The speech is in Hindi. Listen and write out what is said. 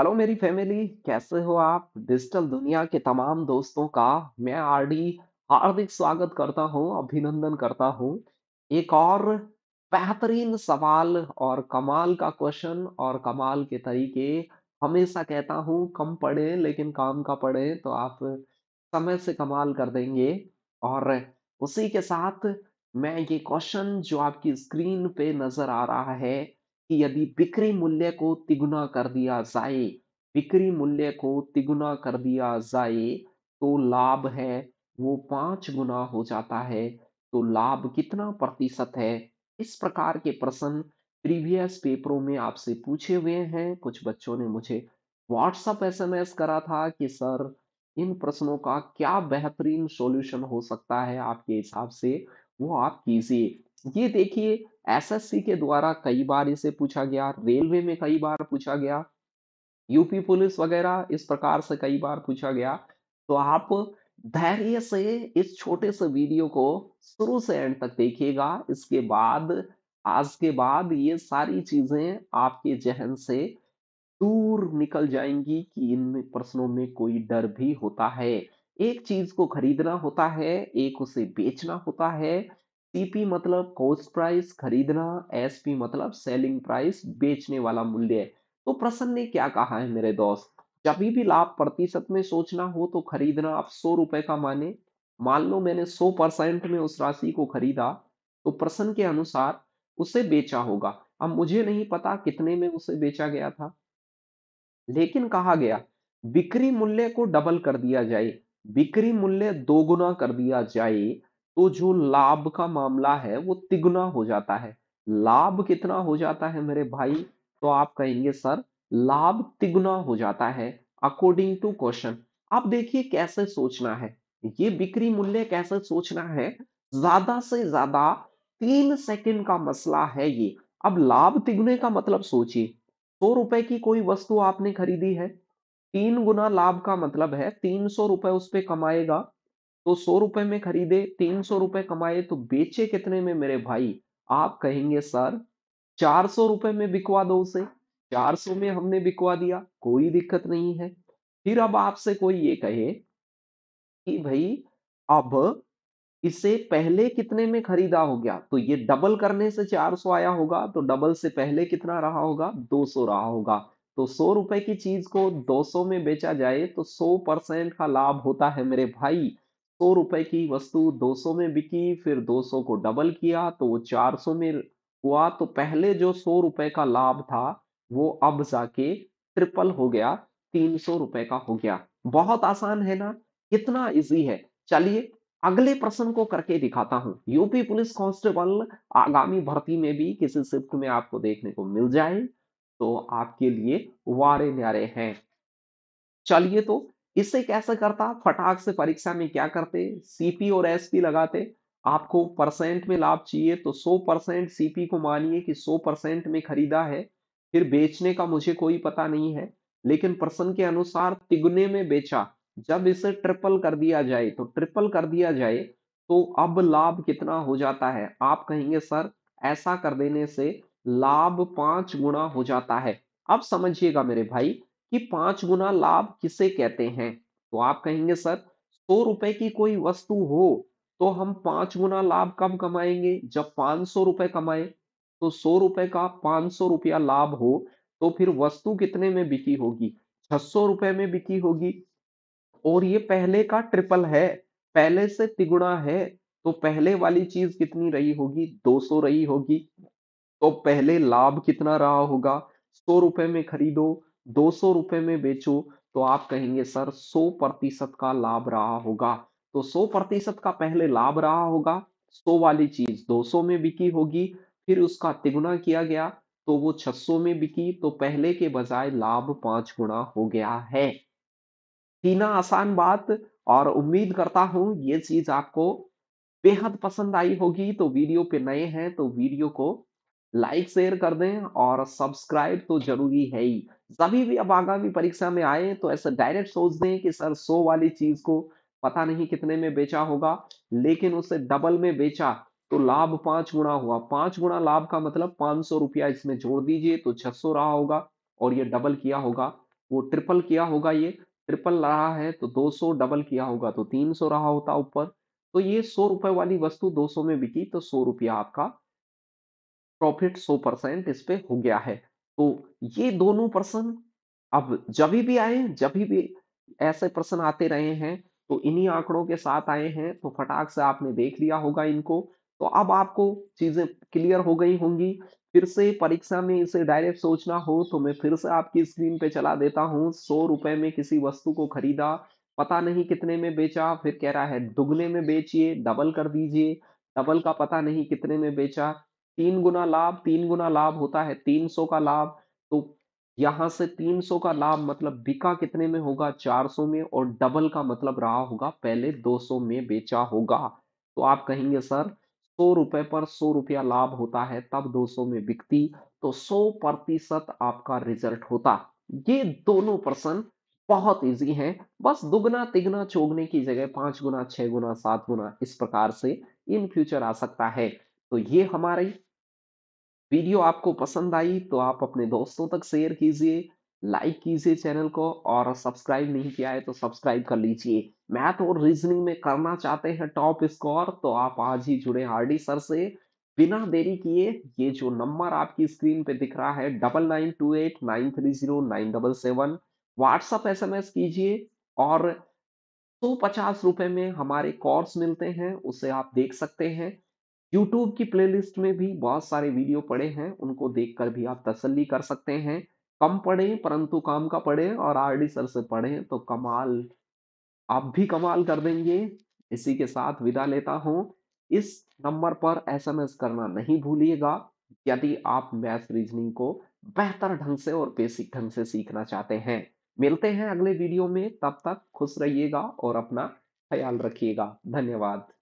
हेलो मेरी फैमिली कैसे हो आप डिजिटल दुनिया के तमाम दोस्तों का मैं आरडी हार्दिक स्वागत करता हूं अभिनंदन करता हूं एक और बेहतरीन सवाल और कमाल का क्वेश्चन और कमाल के तरीके हमेशा कहता हूं कम पढ़ें लेकिन काम का पढ़ें तो आप समय से कमाल कर देंगे और उसी के साथ मैं ये क्वेश्चन जो आपकी स्क्रीन पे नजर आ रहा है कि यदि बिक्री मूल्य को तिगुना कर दिया जाए बिक्री मूल्य को तिगुना कर दिया जाए तो लाभ है वो पांच गुना हो जाता है तो लाभ कितना प्रतिशत है इस प्रकार के प्रश्न प्रीवियस पेपरों में आपसे पूछे हुए हैं कुछ बच्चों ने मुझे व्हाट्सअप एसएमएस करा था कि सर इन प्रश्नों का क्या बेहतरीन सॉल्यूशन हो सकता है आपके हिसाब से वो आप कीजिए ये देखिए एसएससी के द्वारा कई बार इसे पूछा गया रेलवे में कई बार पूछा गया यूपी पुलिस वगैरह इस प्रकार से कई बार पूछा गया तो आप धैर्य से इस छोटे से वीडियो को शुरू से एंड तक देखिएगा इसके बाद आज के बाद ये सारी चीजें आपके जहन से दूर निकल जाएंगी कि इन प्रश्नों में कोई डर भी होता है एक चीज को खरीदना होता है एक उसे बेचना होता है सीपी मतलब कॉस्ट प्राइस खरीदना एसपी मतलब सेलिंग प्राइस बेचने वाला मूल्य तो प्रसन्न ने क्या कहा है मेरे दोस्त जब भी लाभ प्रतिशत में सोचना हो तो खरीदना आप सौ रुपए का माने मान लो मैंने सौ परसेंट में उस राशि को खरीदा तो प्रसन्न के अनुसार उसे बेचा होगा अब मुझे नहीं पता कितने में उसे बेचा गया था लेकिन कहा गया बिक्री मूल्य को डबल कर दिया जाए बिक्री मूल्य दोगुना कर दिया जाए तो जो लाभ का मामला है वो तिगुना हो जाता है लाभ कितना हो जाता है मेरे भाई तो आप कहेंगे सर लाभ तिगुना हो जाता है अकॉर्डिंग टू क्वेश्चन आप देखिए कैसे सोचना है ये बिक्री मूल्य कैसे सोचना है ज्यादा से ज्यादा तीन सेकंड का मसला है ये अब लाभ तिगुने का मतलब सोचिए सौ तो रुपए की कोई वस्तु आपने खरीदी है तीन गुना लाभ का मतलब है तीन सौ रुपए उस पर कमाएगा तो सौ रुपए में खरीदे तीन सौ रुपए कमाए तो बेचे कितने में मेरे भाई आप कहेंगे सर चार सौ रुपए में बिकवा दो उसे चार सौ में हमने बिकवा दिया कोई दिक्कत नहीं है फिर अब आपसे कोई ये कहे कि भाई अब इसे पहले कितने में खरीदा हो गया तो ये डबल करने से चार सौ आया होगा तो डबल से पहले कितना रहा होगा दो सौ रहा होगा तो सौ रुपए की चीज को दो सौ में बेचा जाए तो सौ परसेंट का लाभ होता है मेरे भाई सौ रुपए की वस्तु 200 में बिकी फिर 200 को डबल किया तो वो 400 में हुआ तो पहले जो सौ रुपए का लाभ था वो अब जाके ट्रिपल हो गया तीन सौ रुपए का हो गया बहुत आसान है ना कितना इजी है चलिए अगले प्रश्न को करके दिखाता हूं यूपी पुलिस कांस्टेबल आगामी भर्ती में भी किसी शिफ्ट में आपको देखने को मिल जाए तो आपके लिए वारे न्यारे हैं चलिए तो इससे कैसे करता फटाक से परीक्षा में क्या करते सीपी और एसपी लगाते आपको परसेंट में लाभ चाहिए तो 100 परसेंट सीपी को मानिए कि 100 परसेंट में खरीदा है फिर बेचने का मुझे कोई पता नहीं है लेकिन प्रश्न के अनुसार तिगुने में बेचा जब इसे ट्रिपल कर दिया जाए तो ट्रिपल कर दिया जाए तो अब लाभ कितना हो जाता है आप कहेंगे सर ऐसा कर देने से लाभ पांच गुना हो जाता है अब समझिएगा मेरे भाई कि पांच गुना लाभ किसे कहते हैं तो आप कहेंगे सर सौ रुपए की कोई वस्तु हो तो हम पांच गुना लाभ कम कमाएंगे जब पांच सौ रुपए कमाए तो सौ रुपए का पांच सौ रुपया लाभ हो तो फिर वस्तु कितने में बिकी होगी छह सौ रुपए में बिकी होगी और ये पहले का ट्रिपल है पहले से तिगुना है तो पहले वाली चीज कितनी रही होगी 200 रही होगी तो पहले लाभ कितना रहा होगा सौ रुपए में खरीदो दो सौ रुपए में बेचो तो आप कहेंगे सर सौ प्रतिशत का लाभ रहा होगा तो सौ प्रतिशत का पहले लाभ रहा होगा सौ वाली चीज 200 में बिकी होगी फिर उसका तिगुना किया गया तो वो 600 में बिकी तो पहले के बजाय लाभ पांच गुना हो गया है तीना आसान बात और उम्मीद करता हूं ये चीज आपको बेहद पसंद आई होगी तो वीडियो पे नए हैं तो वीडियो को लाइक शेयर कर दें और सब्सक्राइब तो जरूरी है ही सभी भी अब आगामी परीक्षा में आए तो ऐसा डायरेक्ट सोच दें कि सर सो वाली चीज को पता नहीं कितने में बेचा होगा लेकिन उसे डबल में बेचा तो लाभ पांच गुणा हुआ पांच गुणा लाभ का मतलब पांच सौ रुपया इसमें जोड़ दीजिए तो छह सौ रहा होगा और ये डबल किया होगा वो ट्रिपल किया होगा ये ट्रिपल रहा है तो दो सौ डबल किया होगा तो तीन सौ रहा होता ऊपर तो ये सौ रुपए वाली वस्तु दो सौ में बिकी तो सौ रुपया आपका प्रॉफिट सौ परसेंट इस पे हो गया है तो ये दोनों प्रश्न अब जब भी आए जब भी ऐसे प्रश्न आते रहे हैं तो इन्हीं आंकड़ों के साथ आए हैं तो फटाक से आपने देख लिया होगा इनको तो अब आपको चीजें क्लियर हो गई होंगी फिर से परीक्षा में इसे डायरेक्ट सोचना हो तो मैं फिर से आपकी स्क्रीन पे चला देता हूँ सौ रुपए में किसी वस्तु को खरीदा पता नहीं कितने में बेचा फिर कह रहा है दुगने में बेचिए डबल कर दीजिए डबल का पता नहीं कितने में बेचा तीन गुना लाभ तीन गुना लाभ होता है तीन सौ का लाभ तो यहां से तीन सौ का लाभ मतलब बिका कितने में होगा चार सौ में और डबल का मतलब रहा होगा पहले दो सौ में बेचा होगा तो आप कहेंगे सर सौ रुपए पर सौ रुपया लाभ होता है तब दो सौ में बिकती तो सौ प्रतिशत आपका रिजल्ट होता ये दोनों पर्सन बहुत इजी हैं बस दुगना तिगना चोगने की जगह पांच गुना छह गुना सात गुना इस प्रकार से इन फ्यूचर आ सकता है तो ये हमारी वीडियो आपको पसंद आई तो आप अपने दोस्तों तक शेयर कीजिए लाइक कीजिए चैनल को और सब्सक्राइब नहीं किया है तो सब्सक्राइब कर लीजिए मैथ और रीजनिंग में करना चाहते हैं टॉप स्कोर तो आप आज ही जुड़े हार्डी सर से बिना देरी किए ये जो नंबर आपकी स्क्रीन पे दिख रहा है double nine two eight nine three zero nine double seven WhatsApp S M S कीजिए और सौ तो पचास रुपए में हमारे कोर्स मिलते हैं उसे आप देख सकते हैं यूट्यूब की प्लेलिस्ट में भी बहुत सारे वीडियो पड़े हैं उनको देखकर भी आप तसल्ली कर सकते हैं कम पढ़ें परंतु काम का पढ़ें और आर डी सर से पढ़ें तो कमाल आप भी कमाल कर देंगे इसी के साथ विदा लेता हूं इस नंबर पर एसएमएस करना नहीं भूलिएगा यदि आप मैथ रीजनिंग को बेहतर ढंग से और बेसिक ढंग से सीखना चाहते हैं मिलते हैं अगले वीडियो में तब तक खुश रहिएगा और अपना ख्याल रखिएगा धन्यवाद